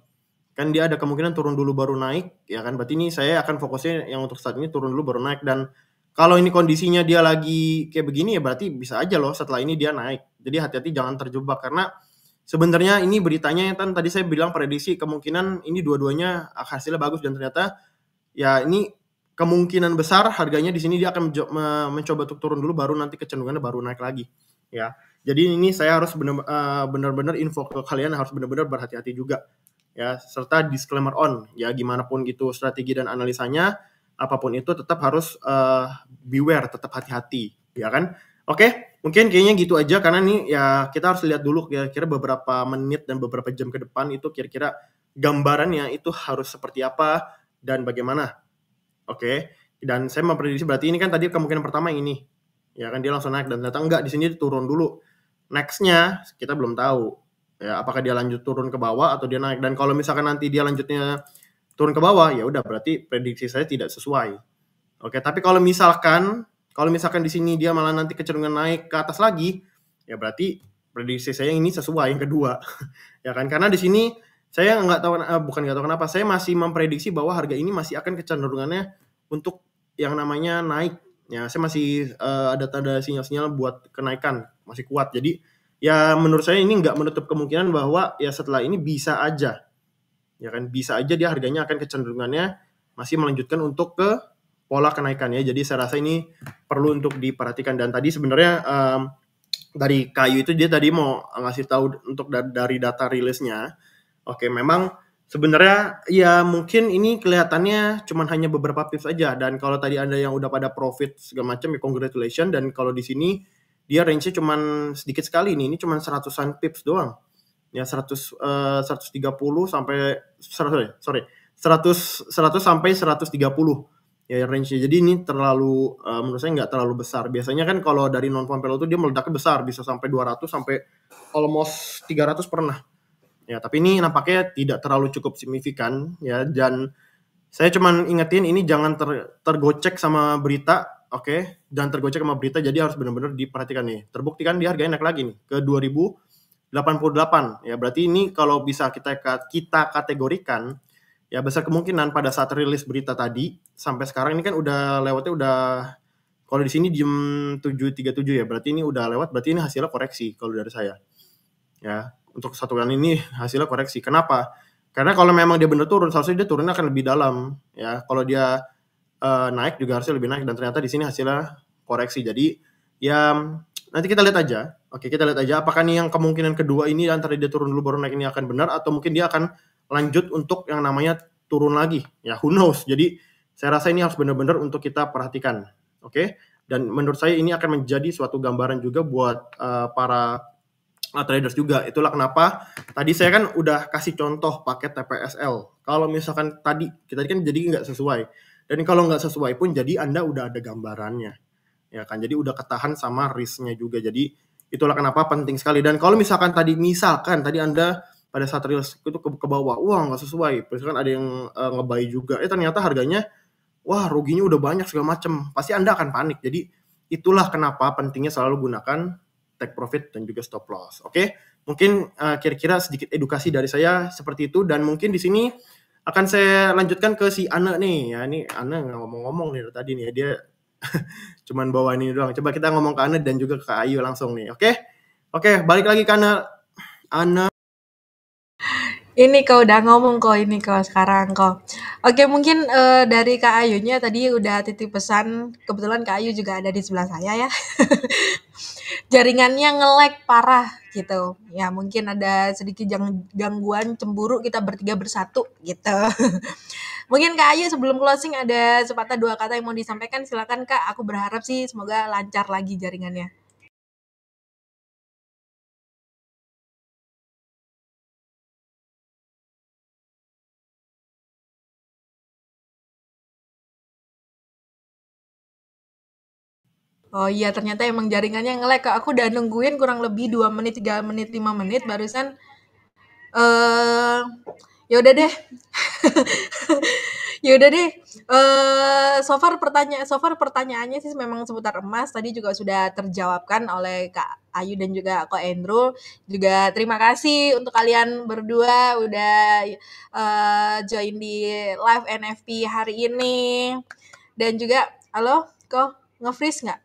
Kan dia ada kemungkinan turun dulu baru naik, ya kan? Berarti ini saya akan fokusnya yang untuk saat ini turun dulu baru naik dan kalau ini kondisinya dia lagi kayak begini ya berarti bisa aja loh setelah ini dia naik. Jadi hati-hati jangan terjebak karena sebenarnya ini beritanya kan tadi saya bilang prediksi kemungkinan ini dua-duanya hasilnya bagus dan ternyata ya ini kemungkinan besar harganya di sini dia akan mencoba untuk turun dulu baru nanti kecenderungannya baru naik lagi ya jadi ini saya harus benar-benar eh, info ke kalian harus benar-benar berhati-hati juga ya serta disclaimer on ya gimana pun gitu strategi dan analisanya apapun itu tetap harus uh, beware tetap hati-hati ya kan oke mungkin kayaknya gitu aja karena nih ya kita harus lihat dulu kira-kira beberapa menit dan beberapa jam ke depan itu kira-kira gambarannya itu harus seperti apa dan bagaimana Oke. Okay. Dan saya memprediksi berarti ini kan tadi kemungkinan pertama ini. Ya kan dia langsung naik dan ternyata enggak di sini turun dulu. Nextnya kita belum tahu. Ya, apakah dia lanjut turun ke bawah atau dia naik dan kalau misalkan nanti dia lanjutnya turun ke bawah ya udah berarti prediksi saya tidak sesuai. Oke, tapi kalau misalkan kalau misalkan di sini dia malah nanti kecenderungan naik ke atas lagi, ya berarti prediksi saya ini sesuai yang kedua. ya kan? Karena di sini saya nggak tahu uh, bukan nggak tahu kenapa saya masih memprediksi bahwa harga ini masih akan kecenderungannya untuk yang namanya naik ya saya masih uh, ada tanda sinyal-sinyal buat kenaikan masih kuat jadi ya menurut saya ini nggak menutup kemungkinan bahwa ya setelah ini bisa aja ya kan bisa aja dia harganya akan kecenderungannya masih melanjutkan untuk ke pola kenaikan ya jadi saya rasa ini perlu untuk diperhatikan dan tadi sebenarnya um, dari kayu itu dia tadi mau ngasih tahu untuk dari data rilisnya Oke, memang sebenarnya ya mungkin ini kelihatannya cuman hanya beberapa tips aja dan kalau tadi Anda yang udah pada profit segala macam ya congratulations dan kalau di sini dia range-nya cuman sedikit sekali nih. Ini cuman seratusan pips doang. Ya 100 uh, 130 sampai sorry, sorry. 100 100 sampai 130 ya range-nya. Jadi ini terlalu uh, menurut saya nggak terlalu besar. Biasanya kan kalau dari non pompelo itu dia meledaknya besar, bisa sampai 200 sampai almost 300 pernah Ya, tapi ini nampaknya tidak terlalu cukup signifikan ya dan saya cuman ingetin ini jangan ter, tergocek sama berita, oke? Okay? Jangan tergocek sama berita jadi harus benar-benar diperhatikan nih. Terbukti kan dia harganya naik lagi nih ke 2088. Ya, berarti ini kalau bisa kita kita kategorikan ya besar kemungkinan pada saat rilis berita tadi sampai sekarang ini kan udah lewatnya udah kalau di sini jam 7.37 ya berarti ini udah lewat berarti ini hasilnya koreksi kalau dari saya ya untuk kesatuan ini hasilnya koreksi. Kenapa? Karena kalau memang dia benar turun, seharusnya dia turunnya akan lebih dalam ya. Kalau dia uh, naik juga harusnya lebih naik dan ternyata di sini hasilnya koreksi. Jadi ya nanti kita lihat aja. Oke, kita lihat aja apakah ini yang kemungkinan kedua ini antara dia turun dulu baru naik ini akan benar atau mungkin dia akan lanjut untuk yang namanya turun lagi. Ya, who knows. Jadi saya rasa ini harus benar-benar untuk kita perhatikan. Oke. Dan menurut saya ini akan menjadi suatu gambaran juga buat uh, para Uh, traders juga. Itulah kenapa tadi saya kan udah kasih contoh paket TPSL. Kalau misalkan tadi kita kan jadi nggak sesuai. Dan kalau nggak sesuai pun jadi Anda udah ada gambarannya. Ya kan, jadi udah ketahan sama risknya juga. Jadi itulah kenapa penting sekali. Dan kalau misalkan tadi, misalkan tadi Anda pada saat rilis itu ke, ke bawah, wah nggak sesuai. Misalkan ada yang uh, ngebuy juga, eh ternyata harganya, wah ruginya udah banyak segala macem. Pasti Anda akan panik. Jadi itulah kenapa pentingnya selalu gunakan take profit dan juga stop loss. Oke, okay? mungkin uh, kira-kira sedikit edukasi dari saya seperti itu dan mungkin di sini akan saya lanjutkan ke si Ana nih. Ya, ini Ana ngomong-ngomong nih tadi nih, dia cuman bawa ini doang. Coba kita ngomong ke Ana dan juga ke Ayu langsung nih. Oke, okay? oke, okay, balik lagi ke Ana. Ana ini kau udah ngomong kok ini kau sekarang kok. Oke mungkin uh, dari Kak Ayunya tadi udah titip pesan. Kebetulan Kak Ayu juga ada di sebelah saya ya. Jaringannya ngelek parah gitu. Ya mungkin ada sedikit gangguan cemburu kita bertiga bersatu gitu. mungkin Kak Ayu sebelum closing ada sepatah dua kata yang mau disampaikan. Silakan Kak. Aku berharap sih semoga lancar lagi jaringannya. Oh iya ternyata emang jaringannya ngelek kak. Aku udah nungguin kurang lebih dua menit, tiga menit, lima menit barusan uh, ya udah deh. ya udah deh. Eh uh, so far pertanyaan so far pertanyaannya sih memang seputar emas tadi juga sudah terjawabkan oleh Kak Ayu dan juga kak Andrew. Juga terima kasih untuk kalian berdua udah uh, join di live NFP hari ini. Dan juga halo kok nge-freeze nggak?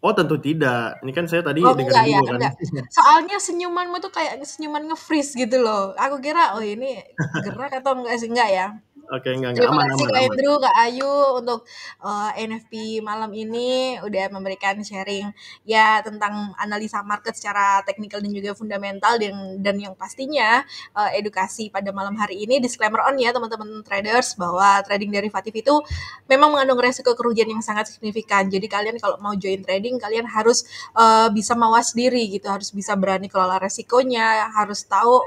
Oh tentu tidak. Ini kan saya tadi oh, dengar iya, dulu iya, kan. Enggak. Soalnya senyumanmu tuh kayak senyuman nge-freeze gitu loh. Aku kira oh ini gerak atau enggak sih enggak ya? Oke, enggak enggak Terima kasih Kak Andrew, Kak Ayu untuk uh, eh, NFP malam ini udah memberikan sharing ya tentang analisa market secara teknikal dan juga fundamental dan dan yang pastinya uh, edukasi pada malam hari ini disclaimer on ya teman-teman traders bahwa trading derivatif itu memang mengandung resiko kerugian yang sangat signifikan. Jadi kalian kalau mau join trading kalian harus uh, bisa mawas diri gitu, harus bisa berani kelola resikonya, harus tahu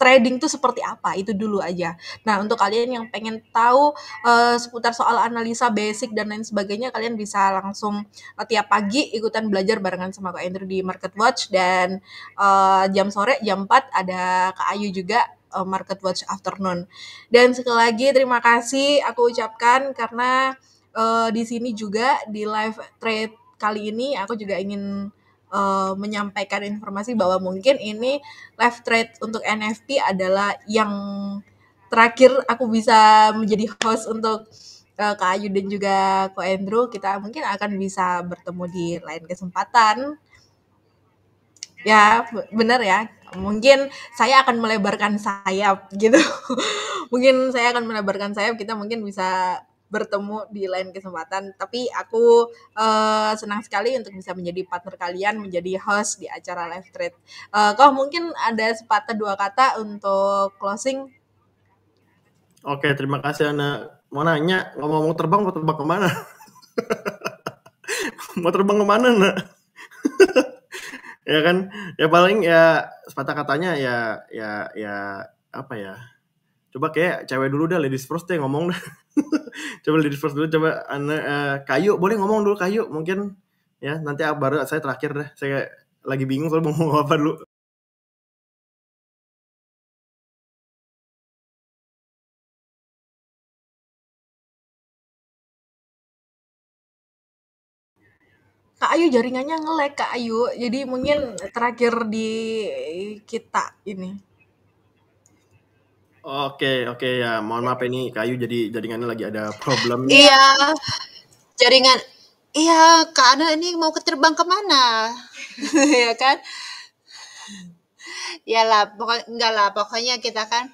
trading itu seperti apa itu dulu aja. Nah untuk kalian yang pengen tahu uh, seputar soal analisa basic dan lain sebagainya kalian bisa langsung uh, tiap pagi ikutan belajar barengan sama Kak Andrew di Market Watch dan uh, jam sore jam 4 ada Kak Ayu juga uh, Market Watch Afternoon. Dan sekali lagi terima kasih aku ucapkan karena uh, di sini juga di live trade kali ini aku juga ingin uh, menyampaikan informasi bahwa mungkin ini live trade untuk NFT adalah yang terakhir aku bisa menjadi host untuk uh, Kak Ayu dan juga Ko Andrew. Kita mungkin akan bisa bertemu di lain kesempatan. Ya, benar ya. Mungkin saya akan melebarkan sayap gitu. mungkin saya akan melebarkan sayap. Kita mungkin bisa bertemu di lain kesempatan. Tapi aku uh, senang sekali untuk bisa menjadi partner kalian, menjadi host di acara live trade. Uh, eh, kau mungkin ada sepatah dua kata untuk closing? Oke, terima kasih Ana. Mau nanya, ngomong-ngomong terbang, mau terbang kemana? mau terbang kemana, nak? ya kan? Ya paling ya sepatah katanya ya ya ya apa ya coba kayak cewek dulu dah ladies first deh ngomong dah coba ladies first dulu coba uh, kayu boleh ngomong dulu kayu mungkin ya nanti baru saya terakhir deh saya lagi bingung soal mau ngomong apa dulu Kak Ayu jaringannya ngelek Kak Ayu jadi mungkin terakhir di kita ini Oke, oke ya. Mohon maaf ini Kayu jadi jaringannya lagi ada problem. Iya. Jaringan Iya, Kak Ana ini mau ke terbang kemana? ya kan? ya lah, pokoknya enggak lah. Pokoknya kita kan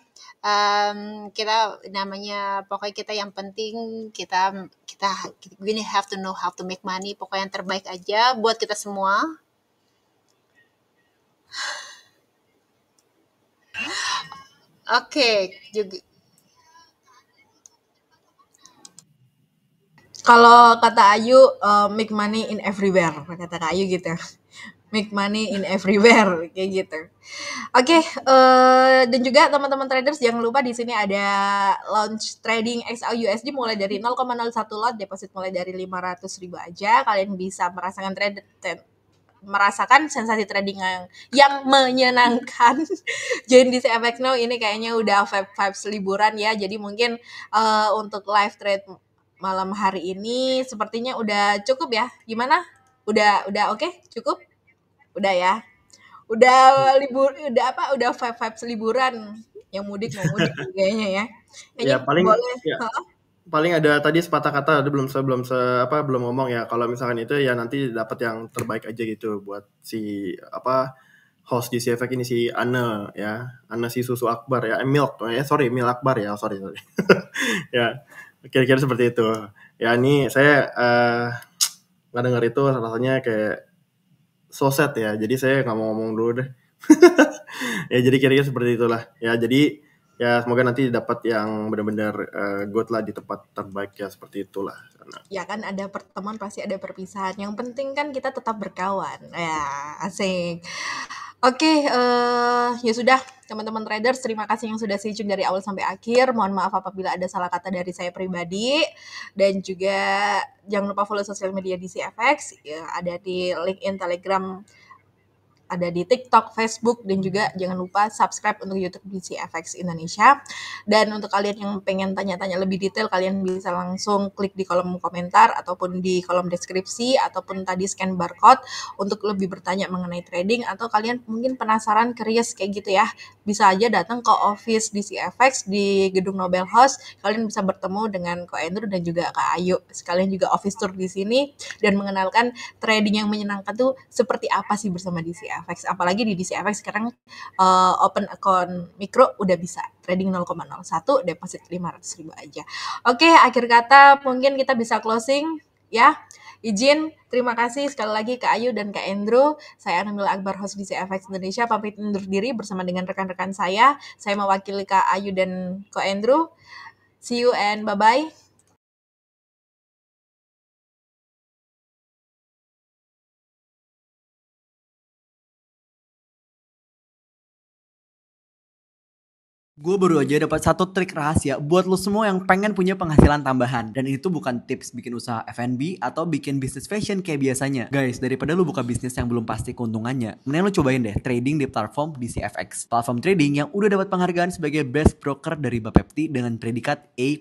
um, kita namanya pokoknya kita yang penting kita kita we have to know how to make money. Pokoknya yang terbaik aja buat kita semua. Oke, juga. Kalau kata Ayu, uh, make money in everywhere. Kata Ayu gitu. Make money in everywhere kayak gitu. Oke, okay, uh, eh, dan juga teman-teman traders jangan lupa di sini ada launch trading USD mulai dari 0,01 lot, deposit mulai dari 500 ribu aja. Kalian bisa merasakan trade merasakan sensasi trading yang yang menyenangkan. join di CFX Now ini kayaknya udah vibes liburan ya. Jadi mungkin uh, untuk live trade malam hari ini sepertinya udah cukup ya. Gimana? Udah udah oke? Okay? Cukup? Udah ya. Udah libur udah apa? Udah vibes liburan. Yang mudik mau mudik kayaknya ya. Kayaknya ya paling boleh. Ya. Huh? paling ada tadi sepatah kata ada belum se, belum se, apa belum ngomong ya kalau misalkan itu ya nanti dapat yang terbaik aja gitu buat si apa host di CFX ini si Anne ya Anne si susu Akbar ya eh, Milk ya sorry Milk Akbar ya sorry sorry ya kira-kira seperti itu ya ini saya uh, eh, nggak dengar itu rasanya kayak soset ya jadi saya nggak mau ngomong dulu deh ya jadi kira-kira seperti itulah ya jadi ya semoga nanti dapat yang benar-benar uh, good lah di tempat terbaik ya seperti itulah karena ya kan ada pertemuan pasti ada perpisahan yang penting kan kita tetap berkawan ya asik oke okay, uh, eh, ya sudah teman-teman traders terima kasih yang sudah sejuk dari awal sampai akhir mohon maaf apabila ada salah kata dari saya pribadi dan juga jangan lupa follow sosial media di CFX ya, ada di link in Telegram ada di TikTok, Facebook, dan juga hmm. jangan lupa subscribe untuk YouTube BCFX Indonesia. Dan untuk kalian yang pengen tanya-tanya lebih detail, kalian bisa langsung klik di kolom komentar ataupun di kolom deskripsi ataupun tadi scan barcode untuk lebih bertanya mengenai trading atau kalian mungkin penasaran curious kayak gitu ya. Bisa aja datang ke office DCFX di Gedung Nobel House. Kalian bisa bertemu dengan Ko Andrew dan juga Kak Ayu. Sekalian juga office tour di sini dan mengenalkan trading yang menyenangkan tuh seperti apa sih bersama DCFX. DCFX apalagi di DCFX sekarang uh, open account mikro udah bisa trading 0,01 deposit 500 ribu aja oke okay, akhir kata mungkin kita bisa closing ya izin terima kasih sekali lagi ke Ayu dan ke Andrew. Saya Anamila Akbar host DCFX Indonesia pamit undur diri bersama dengan rekan-rekan saya. Saya mewakili Kak Ayu dan Ko Andrew. See you and bye-bye. Gue baru aja dapat satu trik rahasia buat lo semua yang pengen punya penghasilan tambahan. Dan itu bukan tips bikin usaha F&B atau bikin bisnis fashion kayak biasanya. Guys, daripada lo buka bisnis yang belum pasti keuntungannya, mending lo cobain deh trading di platform DCFX. Platform trading yang udah dapat penghargaan sebagai best broker dari Bapepti dengan predikat A+++.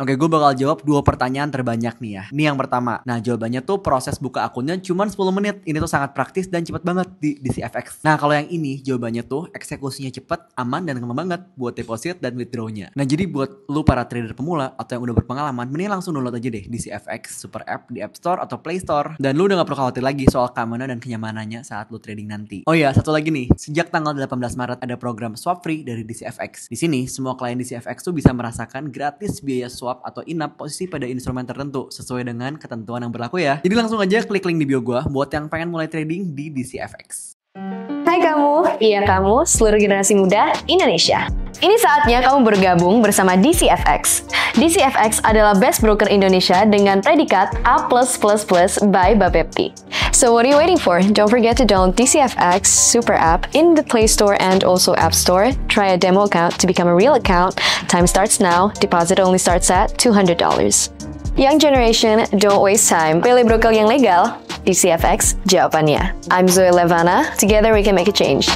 Oke, gue bakal jawab dua pertanyaan terbanyak nih ya. Ini yang pertama. Nah, jawabannya tuh proses buka akunnya cuma 10 menit. Ini tuh sangat praktis dan cepat banget di DCFX. Nah, kalau yang ini jawabannya tuh eksekusinya cepat, aman, dan mengembang banget buat deposit dan withdrawnya. Nah jadi buat lu para trader pemula atau yang udah berpengalaman, mending langsung download aja deh di CFX Super App di App Store atau Play Store. Dan lu udah gak perlu khawatir lagi soal keamanan dan kenyamanannya saat lu trading nanti. Oh ya satu lagi nih, sejak tanggal 18 Maret ada program swap free dari DCFX. Di sini semua klien DCFX tuh bisa merasakan gratis biaya swap atau inap posisi pada instrumen tertentu sesuai dengan ketentuan yang berlaku ya. Jadi langsung aja klik link di bio gua buat yang pengen mulai trading di DCFX. Iya kamu, seluruh generasi muda Indonesia. Ini saatnya kamu bergabung bersama DCFX. DCFX adalah best broker Indonesia dengan predikat A+++ by Bapepti. So what are you waiting for? Don't forget to download DCFX super app in the Play Store and also App Store. Try a demo account to become a real account. Time starts now. Deposit only starts at $200. Young generation, don't waste time. Pilih broker yang legal di CFX, jawabannya. I'm Zoe Levana. Together we can make a change.